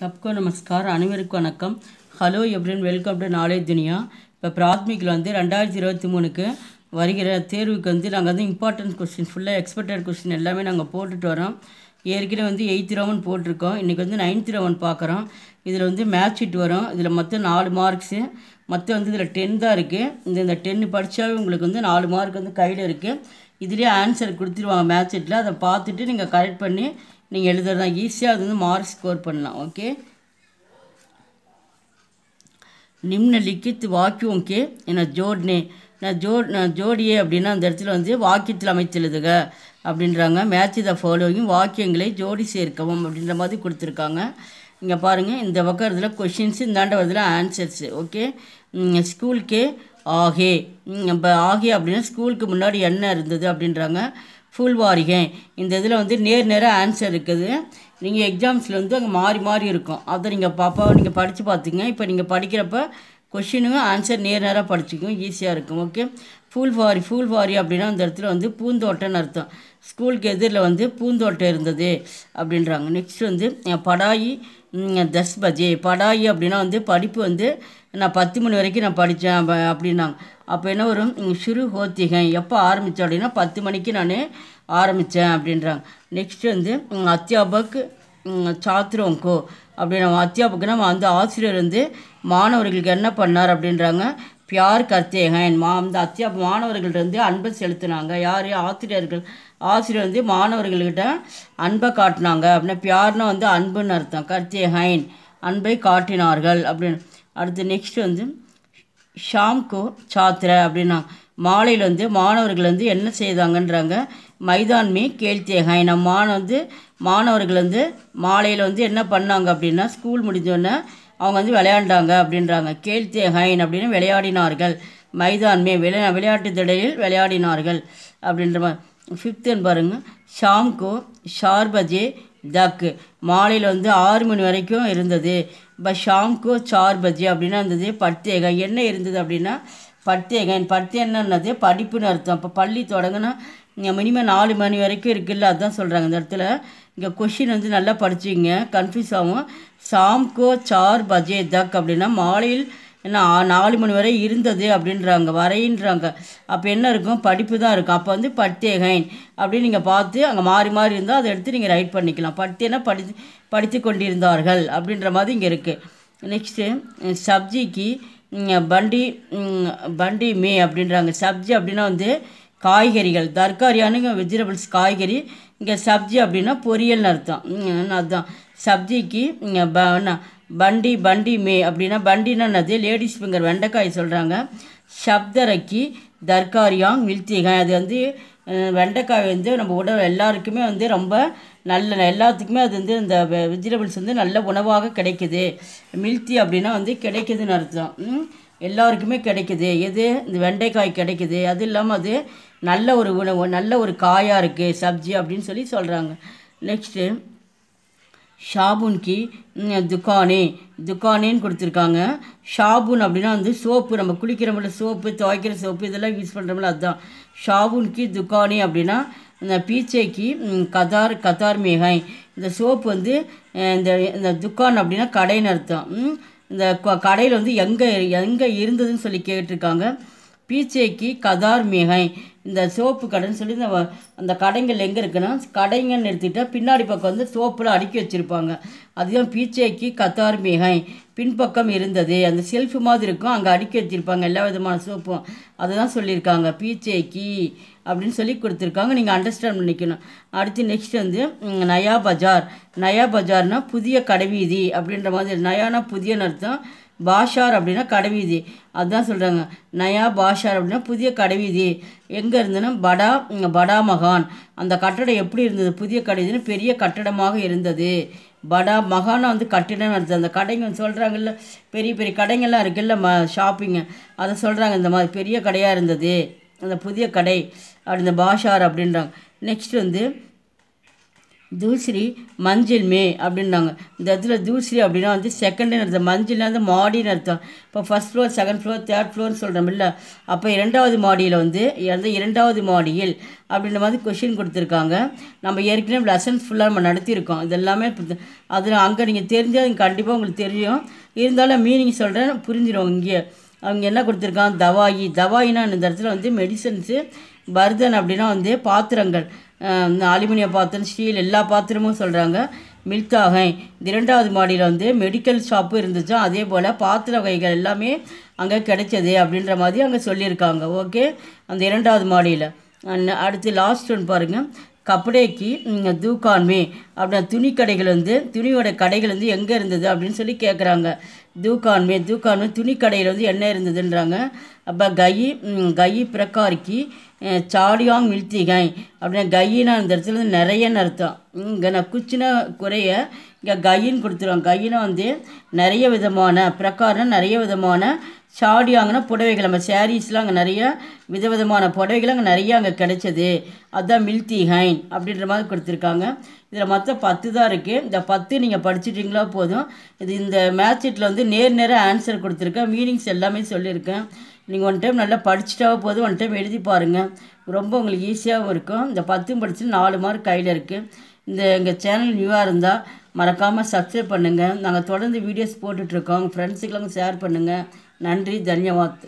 சப்கோ நமஸ்கார் அனைவருக்கும் வணக்கம் ஹலோ எப்படின்னு வெல்கம் டு நாலேஜ் துனியா இப்போ பிராத்மிக்கில் வந்து ரெண்டாயிரத்தி இருபத்தி மூணுக்கு வருகிற தேர்வுக்கு வந்து நாங்கள் வந்து இம்பார்ட்டன்ட் கொஸ்டின் ஃபுல்லாக எக்ஸ்பெக்டட் கொஸ்டின் எல்லாமே நாங்கள் போட்டுட்டு வரோம் ஏற்கனவே வந்து எயித் ரவுண்ட் போட்டிருக்கோம் இன்றைக்கி வந்து நைன்த் ரவுண்ட் பார்க்குறோம் இதில் வந்து மேட்ச் ஷீட் வரும் இதில் மொத்தம் நாலு மார்க்ஸு மற்ற வந்து இதில் டென் தான் இருக்குது இந்த இந்த டென் படித்தாவே உங்களுக்கு வந்து நாலு மார்க் வந்து கையில் இருக்குது இதுலேயே ஆன்சர் கொடுத்துருவாங்க மேட்ச் ஷீட்டில் அதை பார்த்துட்டு நீங்கள் கரெக்ட் பண்ணி நீங்கள் எழுதுறது தான் ஈஸியாக அது வந்து மார்க் ஸ்கோர் பண்ணலாம் ஓகே நிம்ன லிக்கித் வாக்கியம் கே என்ன ஜோட்னே நான் ஜோ நான் ஜோடியே அப்படின்னா அந்த இடத்துல வந்து வாக்கியத்தில் அமைத்தெழுதுக அப்படின்றாங்க மேட்ச் த ஃபாலோவிங் வாக்கியங்களை ஜோடி சேர்க்கவும் அப்படின்ற மாதிரி கொடுத்துருக்காங்க இங்கே பாருங்கள் இந்த பக்கம் இதில் கொஷின்ஸ் இந்தாண்ட வரதுல ஆன்சர்ஸு ஓகே ஸ்கூலுக்கே ஆகே இப்போ ஆகே அப்படின்னா ஸ்கூலுக்கு முன்னாடி என்ன இருந்தது அப்படின்றாங்க ஃபுல்வாரிகை இந்த இதில் வந்து நேர் நேராக ஆன்சர் இருக்குது நீங்கள் எக்ஸாம்ஸில் வந்து அங்கே மாறி மாறி இருக்கும் அதை நீங்கள் பாப்பா நீங்கள் படித்து பார்த்துங்க இப்போ நீங்கள் படிக்கிறப்ப கொஷினுங்க ஆன்சர் நேர் நேராக படிச்சுக்கும் ஈஸியாக இருக்கும் ஓகே ஃபுல் வாரி ஃபுல் வாரி அப்படின்னா அந்த இடத்துல வந்து பூந்தோட்டம்னு அர்த்தம் ஸ்கூலுக்கு எதிரில் வந்து பூந்தோட்டம் இருந்தது அப்படின்றாங்க நெக்ஸ்ட் வந்து படாயி தஸ்பஜி படாயி அப்படின்னா வந்து படிப்பு வந்து நான் பத்து மணி வரைக்கும் நான் படித்தேன் அப்படின்னாங்க அப்போ என்ன வரும் சிறு ஹோத்திகை எப்போ ஆரம்பித்தோம் அப்படின்னா பத்து மணிக்கு நான் ஆரம்பித்தேன் அப்படின்றாங்க நெக்ஸ்ட் வந்து அத்தியாபக் சாத்திரோங்கோ அப்படின்னா அத்தியாபக்கு நம்ம அந்த ஆசிரியர் வந்து மாணவர்களுக்கு என்ன பண்ணார் அப்படின்றாங்க பியார் கர்த்தேகன் மா அந்த அத்தியா மாணவர்கள்ட்டருந்து அன்பை செலுத்தினாங்க யார் ஆசிரியர்கள் ஆசிரியர் வந்து மாணவர்கள்கிட்ட அன்பை காட்டினாங்க அப்படின்னா பியார்னா வந்து அன்புன்னு அர்த்தம் கர்த்தேகன் அன்பை காட்டினார்கள் அப்படின்னு அடுத்து நெக்ஸ்ட் வந்து ஷாம்கோ சாத்திர அப்படின்னா மாலையில் வந்து மாணவர்கள் வந்து என்ன செய்தாங்கன்றாங்க மைதான்மே கேள்த்தேகாய் நம்ம மாணவ வந்து மாணவர்கள் வந்து மாலையில் வந்து என்ன பண்ணாங்க அப்படின்னா ஸ்கூல் முடிஞ்சோடனே அவங்க வந்து விளையாண்டாங்க அப்படின்றாங்க கேள்த்தேகாயின் அப்படின்னு விளையாடினார்கள் மைதான்மே விளையா விளையாட்டு திடலில் விளையாடினார்கள் அப்படின்ற மாதிரி ஃபிஃப்த்துன்னு பாருங்கள் ஷாம்கோ ஷார்பஜே தக்கு மாலையில் வந்து ஆறு மணி வரைக்கும் இருந்தது பஷாங்கோ சார் பஜி அப்படின்னா இருந்தது பர்த்தேகம் என்ன இருந்தது அப்படின்னா என் பர்த்தே என்னன்னது படிப்புன்னு அர்த்தம் இப்போ பள்ளி தொடங்கினா மினிமம் நாலு மணி வரைக்கும் இருக்குல்ல அதுதான் சொல்கிறாங்க இந்த இடத்துல இங்கே கொஷின் வந்து நல்லா படிச்சுங்க கன்ஃபியூஸ் ஆகும் சாம்கோ சார் பஜே தக் அப்படின்னா மாலையில் ஏன்னா நாலு மணி வரை இருந்தது அப்படின்றாங்க வரைன்றாங்க அப்போ என்ன இருக்கும் படிப்பு தான் இருக்கும் அப்போ வந்து பட்தேகன் அப்படின்னு நீங்கள் பார்த்து அங்கே மாறி மாறி இருந்தால் அதை எடுத்து நீங்கள் ரைட் பண்ணிக்கலாம் பட்தேனா படித்து படித்து கொண்டிருந்தார்கள் அப்படின்ற மாதிரி இங்கே இருக்குது நெக்ஸ்ட்டு சப்ஜிக்கு பண்டி பண்டி மே அப்படின்றாங்க சப்ஜி அப்படின்னா வந்து காய்கறிகள் தர்காரியானுங்க வெஜிடபிள்ஸ் காய்கறி இங்கே சப்ஜி அப்படின்னா பொரியல்னு அர்த்தம் அதுதான் சப்ஜிக்கு ப பண்டி பண்டி மே அப்படின்னா பண்டினா என்னது லேடிஸ் ஃபிங்கர் வெண்டைக்காய் சொல்கிறாங்க சப்தரக்கி தர்காரியாங் மில்த்திகாய் அது வந்து வெண்டைக்காய் வந்து நம்ம உடல் எல்லாருக்குமே வந்து ரொம்ப நல்ல எல்லாத்துக்குமே அது வந்து இந்த வெஜிடபிள்ஸ் வந்து நல்ல உணவாக கிடைக்குது மில்த்தி அப்படின்னா வந்து கிடைக்குதுன்னு அர்த்தம் எல்லாருக்குமே கிடைக்குது எது இந்த வெண்டைக்காய் கிடைக்குது அது இல்லாமல் அது நல்ல ஒரு உணவு நல்ல ஒரு காயாக இருக்குது சப்ஜி அப்படின்னு சொல்லி சொல்கிறாங்க நெக்ஸ்ட்டு ஷாபுன்கி துக்கானே துக்கானேன்னு கொடுத்துருக்காங்க ஷாபுன் அப்படின்னா வந்து சோப்பு நம்ம குளிக்கிறோம்ல சோப்பு துவைக்கிற சோப்பு இதெல்லாம் யூஸ் பண்ணுறோம்ல அதுதான் ஷாபுன்கி துக்கானே அப்படின்னா இந்த பீச்சைக்கு கதார் கதார் மேகாய் இந்த சோப்பு வந்து இந்த இந்த துக்கான் அப்படின்னா கடைன்னு அர்த்தம் இந்த கடையில் வந்து எங்கே எங்கே இருந்ததுன்னு சொல்லி கேட்டிருக்காங்க பீச்சைக்கு கதார் மேகாய் இந்த சோப்பு கடைன்னு சொல்லி இந்த அந்த கடைங்கள் எங்கே இருக்குன்னா கடைங்கன்னு எடுத்துக்கிட்டால் பின்னாடி பக்கம் வந்து சோப்பில் அடுக்கி வச்சுருப்பாங்க அதுதான் பீச்சைக்கு கத்தார் மிகை பின்பக்கம் இருந்தது அந்த செல்ஃபு மாதிரி இருக்கும் அங்கே அடுக்கி வச்சுருப்பாங்க எல்லா விதமான சோப்பும் அதை தான் சொல்லியிருக்காங்க பீச்சைக்கு அப்படின்னு சொல்லி கொடுத்துருக்காங்க நீங்கள் அண்டர்ஸ்டாண்ட் பண்ணிக்கணும் அடுத்து நெக்ஸ்ட் வந்து நயா பஜார் நயா பஜார்னால் புதிய கடைவீதி அப்படின்ற மாதிரி நயானா புதியன்னு அர்த்தம் பாஷார் அப்படின்னா கடைவீதி அதுதான் சொல்கிறாங்க நயா பாஷார் அப்படின்னா புதிய கடைவீதி எங்கே இருந்ததுன்னா படா படா மகான் அந்த கட்டடம் எப்படி இருந்தது புதிய கடைவீதினு பெரிய கட்டடமாக இருந்தது படா மகானாக வந்து கட்டிடம் நடந்தது அந்த கடைங்க சொல்கிறாங்கல்ல பெரிய பெரிய கடைங்கள்லாம் இருக்குல்ல ம ஷாப்பிங்கு அதை சொல்கிறாங்க இந்த மாதிரி பெரிய கடையாக இருந்தது அந்த புதிய கடை அப்படி இந்த பாஷார் அப்படின்றாங்க நெக்ஸ்ட் வந்து தூசிரி மஞ்சள் மே அப்படின்னாங்க இந்த இடத்துல தூசிரி அப்படின்னா வந்து செகண்டுன்னு அர்த்தம் மஞ்சள்னா வந்து மாடின்னு அர்த்தம் இப்போ first floor second floor third ஃப்ளோர்னு சொல்கிறோம் இல்லை அப்போ இரண்டாவது மாடியில் வந்து அந்த இரண்டாவது மாடியில் அப்படின்ற மாதிரி கொஷின் கொடுத்துருக்காங்க நம்ம ஏற்கனவே லெசன்ஸ் ஃபுல்லாக நம்ம நடத்தியிருக்கோம் இது எல்லாமே அதில் அங்கே நீங்கள் தெரிஞ்சால் கண்டிப்பாக உங்களுக்கு தெரியும் இருந்தாலும் மீனிங் சொல்கிறேன் புரிஞ்சிடும் இங்கே அவங்க என்ன கொடுத்துருக்காங்க தவாயி தவாயினா இந்த இடத்துல வந்து மெடிசன்ஸு பர்தன் அப்படின்னா வந்து பாத்திரங்கள் அலுமினிய பாத்திரம் ஸ்டீல் எல்லா பாத்திரமும் சொல்கிறாங்க மில்தாகை இது இரண்டாவது மாடியில் வந்து மெடிக்கல் ஷாப்பும் இருந்துச்சு அதே போல் பாத்திர வகைகள் எல்லாமே அங்கே கிடைச்சது அப்படின்ற மாதிரி அங்கே சொல்லியிருக்காங்க ஓகே அந்த இரண்டாவது மாடியில் அடுத்து லாஸ்ட் ஒன் பாருங்கள் கப்படைக்கு தூக்கான்மே அப்படின்னா துணி கடைகள் வந்து துணியோட கடைகள் வந்து எங்கே இருந்தது அப்படின்னு சொல்லி கேட்குறாங்க தூக்கான்மே தூக்கான்மே துணி கடையில் வந்து என்ன இருந்ததுன்றாங்க அப்போ கயி கயி பிரகாரிக்கு சாடியாங் மில்த்திகை அப்படின்னா கையினா அந்த இடத்துல நிறையன்னு அர்த்தம் இங்கே நான் குச்சின குறைய இங்கே கையின் கொடுத்துருவாங்க கையினை வந்து நிறைய விதமான பிரகாரம் நிறைய விதமான சாடி சாடியாங்கன்னா புடவைகள் நம்ம சாரீஸ்லாம் அங்கே நிறைய விதவிதமான புடவைகள் அங்கே நிறைய அங்கே கிடைச்சது அதுதான் மில்தி ஹைன் அப்படின்ற மாதிரி கொடுத்துருக்காங்க இதில் மொத்தம் பத்து தான் இருக்குது இந்த பத்து நீங்கள் படிச்சிட்டிங்களா போதும் இது இந்த மேட்சீட்டில் வந்து நேர் நேராக ஆன்சர் கொடுத்துருக்கேன் மீனிங்ஸ் எல்லாமே சொல்லியிருக்கேன் நீங்கள் ஒன் டைம் நல்லா படிச்சிட்டாவே போதும் ஒன் டைம் எழுதி பாருங்கள் ரொம்ப உங்களுக்கு ஈஸியாகவும் இருக்கும் இந்த பத்தும் படிச்சு நாலு மார்க் கையில் இருக்குது இந்த எங்கள் சேனல் நியூவாக இருந்தால் மறக்காமல் சப்ஸ்கிரைப் பண்ணுங்கள் நாங்கள் தொடர்ந்து வீடியோஸ் போட்டுட்ருக்கோம் ஃப்ரெண்ட்ஸுக்கெல்லாம் ஷேர் பண்ணுங்கள் நன்றி தன்யவாத்